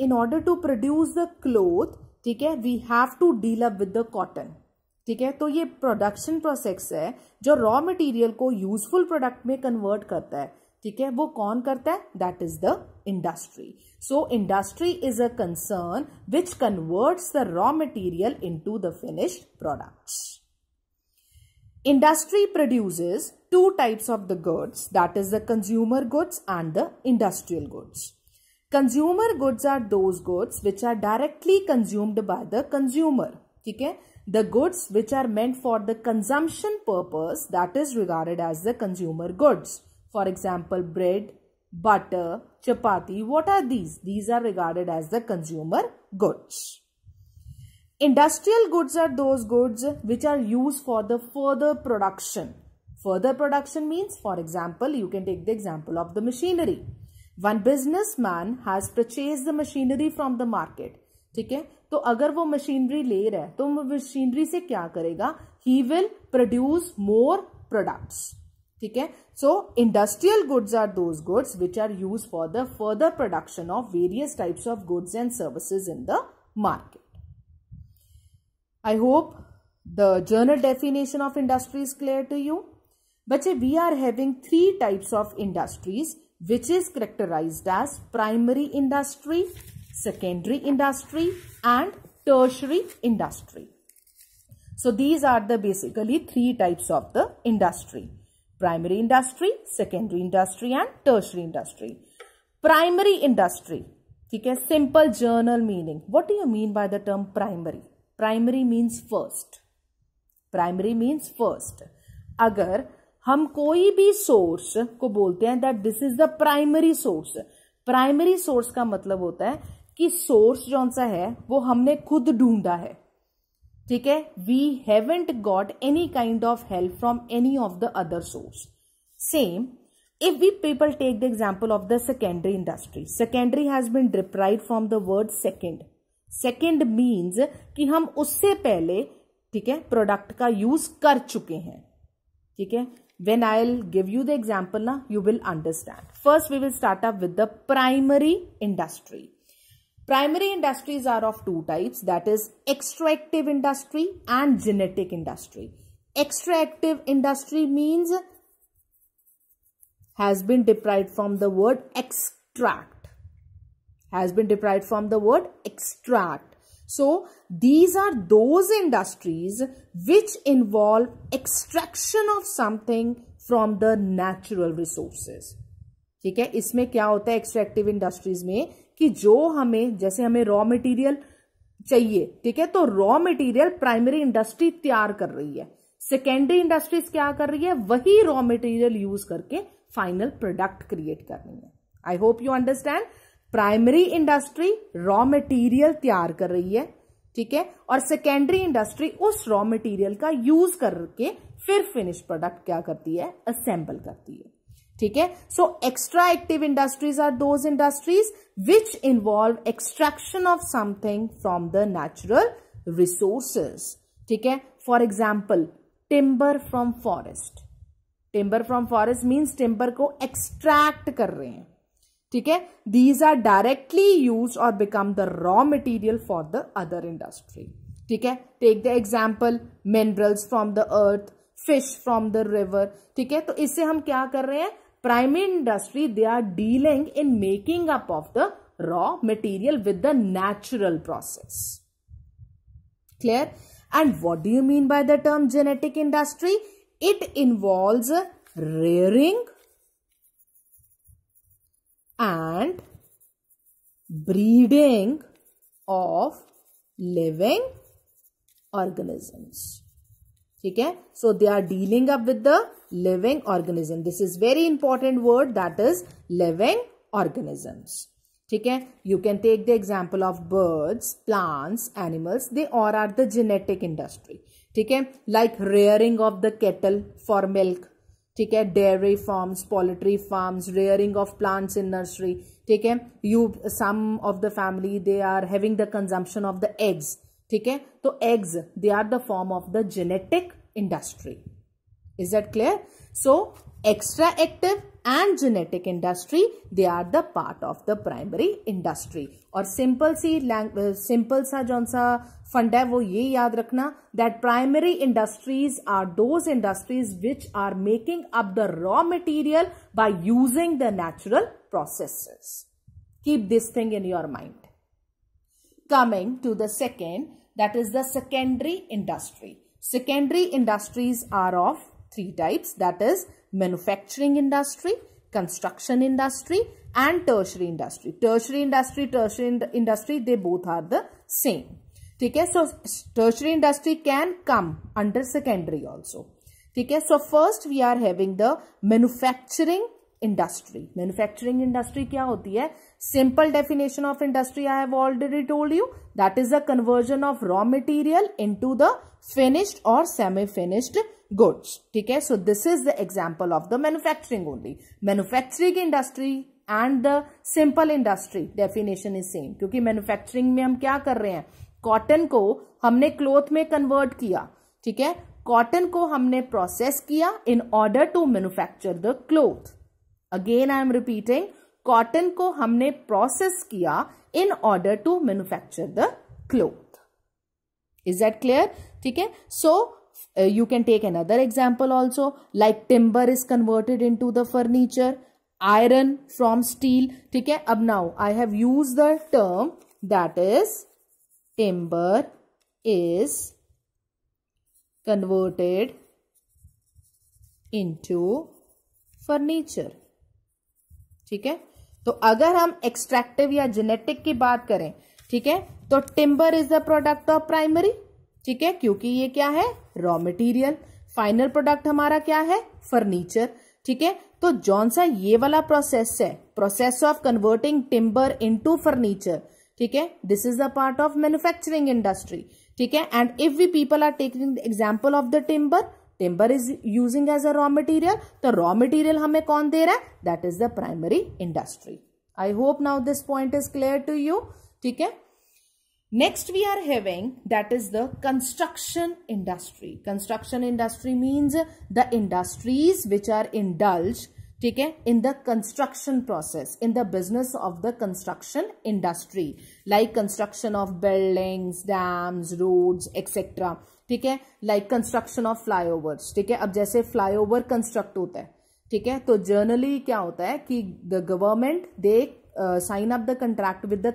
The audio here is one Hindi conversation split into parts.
In order to produce the cloth ठीक है we have to deal up with the cotton ठीक है तो ये प्रोडक्शन प्रोसेस है जो रॉ मटेरियल को यूजफुल प्रोडक्ट में कन्वर्ट करता है ठीक है वो कौन करता है that is the industry so industry is a concern which converts the raw material into the finished products industry produces two types of the goods that is the consumer goods and the industrial goods Consumer goods are those goods which are directly consumed by the consumer. ठीक the goods which are meant for the consumption purpose that is regarded as the consumer goods for example bread butter chapati what are these these are regarded as the consumer goods industrial goods are those goods which are used for the further production further production means for example you can take the example of the machinery one businessman has purchase the machinery from the market ठीक है तो अगर वो मशीनरी ले रहा है तो वो मशीनरी से क्या करेगा he will produce more products ठीक है so industrial goods are those goods which are use for the further production of various types of goods and services in the market. I hope the journal definition of industry is clear to you. But we are having three types of industries which is characterized as primary industry, secondary industry and tertiary industry. So these are the basically three types of the industry. Primary industry, secondary industry and tertiary industry. Primary industry. Okay, simple journal meaning. What do you mean by the term primary? Primary means first. Primary means first. Agar हम कोई भी सोर्स को बोलते हैं that this is the primary source primary source का मतलब होता है कि सोर्स जौन सा है वो हमने खुद ढूंढा है ठीक है we haven't got any kind of help from any of the other source same if we people take the example of the secondary industry secondary has been deprived from the word second second means कि हम उससे पहले ठीक है प्रोडक्ट का यूज कर चुके हैं Okay. when I'll give you the example na, you will understand. First, we will start up with the primary industry. Primary industries are of two types that is extractive industry and genetic industry. Extractive industry means has been deprived from the word extract. Has been deprived from the word extract So these are those industries which involve extraction of something from the natural resources. ठीक है इसमें क्या होता है एक्सट्रैक्टिव इंडस्ट्रीज में कि जो हमें जैसे हमें रॉ मटेरियल चाहिए ठीक है तो रॉ मटेरियल प्राइमरी इंडस्ट्री तैयार कर रही है सेकेंडरी इंडस्ट्रीज क्या कर रही है वही रॉ मटेरियल यूज करके फाइनल प्रोडक्ट क्रिएट कर रही है I hope you understand primary industry raw material तैयार कर रही है ठीक है और सेकेंडरी इंडस्ट्री उस रॉ मटेरियल का यूज करके फिर फिनिश प्रोडक्ट क्या करती है असेंबल करती है ठीक है so extractive industries are those industries which involve extraction of something from the natural resources ठीक है for example timber from forest timber from forest means timber को एक्सट्रैक्ट कर रहे हैं ठीक है दीज आर डायरेक्टली यूज और become the raw material for the other industry ठीक है take the example minerals from the earth fish from the river ठीक है तो इससे हम क्या कर रहे हैं primary industry they are dealing in making up of the raw material with the natural process clear and what do you mean by the term genetic industry it involve rearing and breeding of living organisms okay so they are dealing up with the living organism this is very important word that is living organisms okay you can take the example of birds plants animals they all are the genetic industry okay like rearing of the cattle for milk ठीक है dairy farms poultry farms rearing of plants in nursery ठीक है you some of the family they are having the consumption of the eggs ठीक है तो eggs they are the form of the genetic industry is that clear so extractive and genetic industry, they are the part of the primary industry. Or simple सी uh, simple sa jonsa सा फंड है वो ये that primary industries are those industries which are making up the raw material by using the natural processes. Keep this thing in your mind. Coming to the second, that is the secondary industry. Secondary industries are of three types that is manufacturing industry, construction industry and tertiary industry. Tertiary industry, tertiary industry industry, they both are the same. ठीक है सो tertiary industry can come under secondary also ठीक है सो first we are having the manufacturing industry manufacturing industry क्या होती है simple definition of industry I have already told you that is a conversion of raw material into the finished और सेमी फिनिश्ड goods ठीक है so this is the example of the manufacturing only manufacturing industry and the simple industry definition is same क्योंकि मैन्युफैक्चरिंग में हम क्या कर रहे हैं कॉटन को हमने क्लोथ में कन्वर्ट किया ठीक है कॉटन को हमने प्रोसेस किया in order to manufacture the cloth again I am repeating cotton को हमने प्रोसेस किया in order to manufacture the cloth is that clear ठीक है सो uh, you can take another example also like timber is converted into the furniture iron from steel theek hai ab now I have used the term that is timber is converted into furniture ठीक है तो अगर हम एक्सट्रैक्टिव या जेनेटिक की बात करें ठीक है तो timber is the product of primary ठीक है क्योंकि ये क्या है रॉ मटेरियल फाइनल प्रोडक्ट हमारा क्या है फर्नीचर ठीक है तो जौन सा ये वाला प्रोसेस है process of converting timber into furniture ठीक है this is the part of manufacturing industry ठीक है and if we people are taking example of the timber timber is using as a raw material तो रॉ मटेरियल हमें कौन दे रहा है that is the primary industry I hope now this point is clear to you ठीक है Next we are having that is the construction industry. Construction industry means the industries which are indulged ठीक है in the construction process in the business of the construction industry like construction of buildings dams roads etcetera ठीक है लाइक कंस्ट्रक्शन ऑफ फ्लाईओवर्स ठीक है अब जैसे फ्लाईओवर कंस्ट्रक्ट होता है ठीक है तो जर्नली क्या होता है कि the government they sign up the contract with the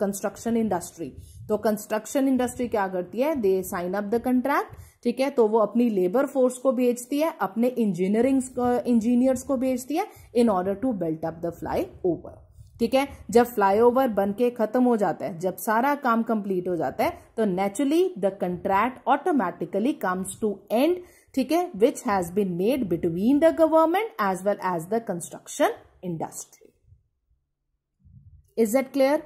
construction industry तो कंस्ट्रक्शन इंडस्ट्री क्या करती है they sign up the contract ठीक है तो वो अपनी लेबर फोर्स को भेजती है अपने इंजीनियरिंग इंजीनियर्स uh, को भेजती है in order to built up the flyover ठीक है जब फ्लाईओवर बन के खत्म हो जाता है जब सारा काम कंप्लीट हो जाता है तो naturally the contract automatically comes to end ठीक है which has been made between the government as well as the construction industry is that clear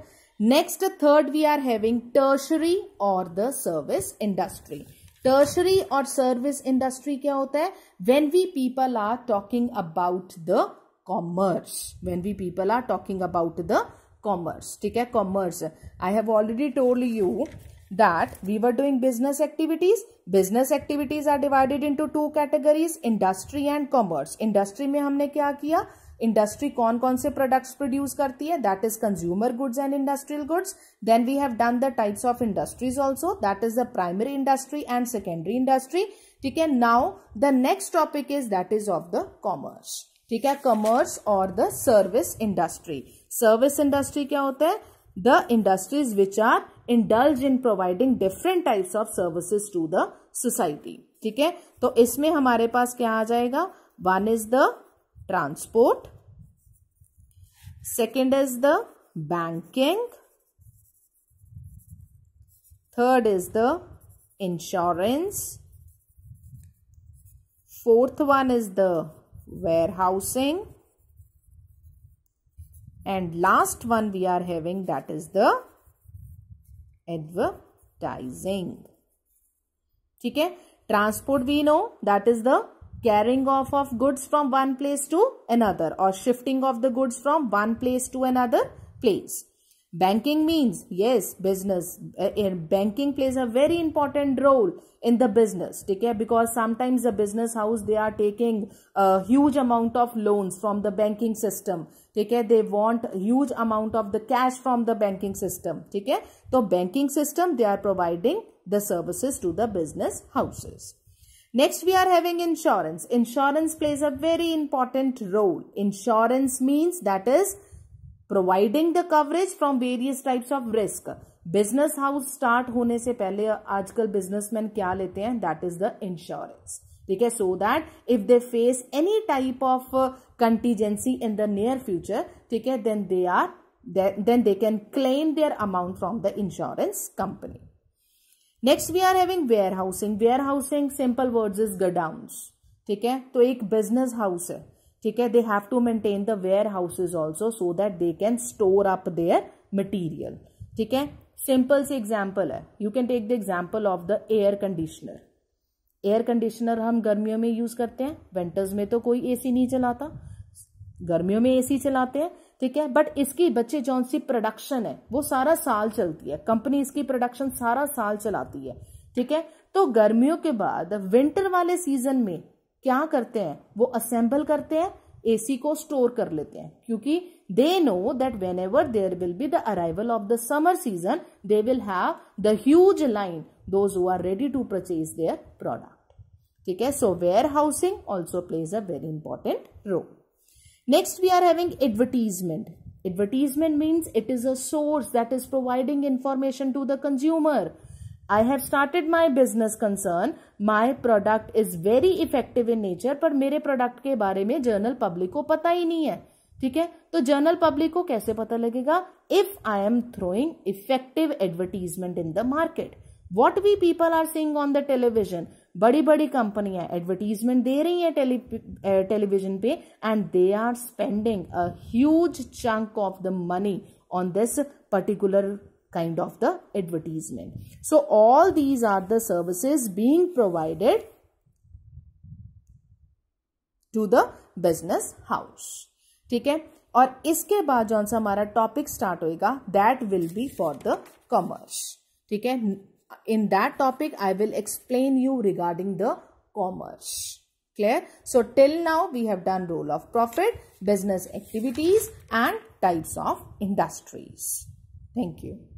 Next, third, we are having tertiary or the service industry. Tertiary और सर्विस इंडस्ट्री क्या होता है when we people are talking about the commerce when we people are talking about the commerce ठीक है commerce I have already told you that we were doing business activities business activities are divided into two categories industry and commerce industry में हमने क्या किया इंडस्ट्री कौन कौन से प्रोडक्ट्स प्रोड्यूस करती है that is consumer goods and industrial goods then we have done the types of industries also that is the primary industry and secondary industry ठीक है now the next topic is that is of the commerce ठीक है कॉमर्स और the service industry service industry क्या होता है the industries which are indulge in providing different types of services to the society ठीक है तो इसमें हमारे पास क्या आ जाएगा one is the transport Second is the banking. Third is the insurance. Fourth one is the warehousing. And last one we are having that is the advertising. Okay, transport we know that is the carrying off of goods from one place to another or shifting of the goods from one place to another place. Banking means, yes, business. Uh, uh banking plays a very important role in the business. Take care? Because sometimes the business house, they are taking a huge amount of loans from the banking system. Take care? They want huge amount of the cash from the banking system. Take care? So, banking system, they are providing the services to the business houses. Next, we are having insurance. Insurance plays a very important role. Insurance means that is providing the coverage from various types of risk. Business house start hone se pehle, aajkal businessman kya lete hain? That is the insurance. Okay, so that if they face any type of uh, contingency in the near future, okay, then they are then they can claim their amount from the insurance company. Next we are having warehousing warehousing simple word is godowns ठीक है तो एक बिजनेस हाउस है ठीक है they have to maintain the warehouses also so that they can store up their material ठीक है सिंपल से एग्जाम्पल है you can take the example of the air conditioner air conditioner हम गर्मियों में यूज करते हैं विंटर्स में तो कोई एसी नहीं चलाता गर्मियों में एसी चलाते हैं ठीक है बट इसकी बच्चे जौन सी प्रोडक्शन है वो सारा साल चलती है कंपनी इसकी प्रोडक्शन सारा साल चलाती है ठीक है तो गर्मियों के बाद विंटर वाले सीजन में क्या करते हैं वो असेंबल करते हैं एसी को स्टोर कर लेते हैं क्योंकि they know that whenever there will be the arrival of the summer season they will have the huge line those who are ready to purchase their product ठीक है so warehousing also plays a very important role Next, we are having advertisement. Advertisement means it is a source that is providing information to the consumer. I have started my business concern. My product is very effective in nature. पर मेरे product के बारे में journal public को पता ही नहीं है ठीक है तो जर्नल पब्लिक को कैसे पता लगेगा if I am throwing effective advertisement in the market what we people are seeing on the television बड़ी बड़ी कंपनियां एडवर्टीजमेंट दे रही है टेलीविजन पे and they are spending a huge chunk of the money on this particular kind of the advertisement so all these are the services being provided to the business house ठीक है और इसके बाद जो सा हमारा टॉपिक स्टार्ट होएगा that will be for the commerce ठीक है in that topic I will explain you regarding the commerce. Clear? So till now we have done role of profit, business activities and types of industries. Thank you.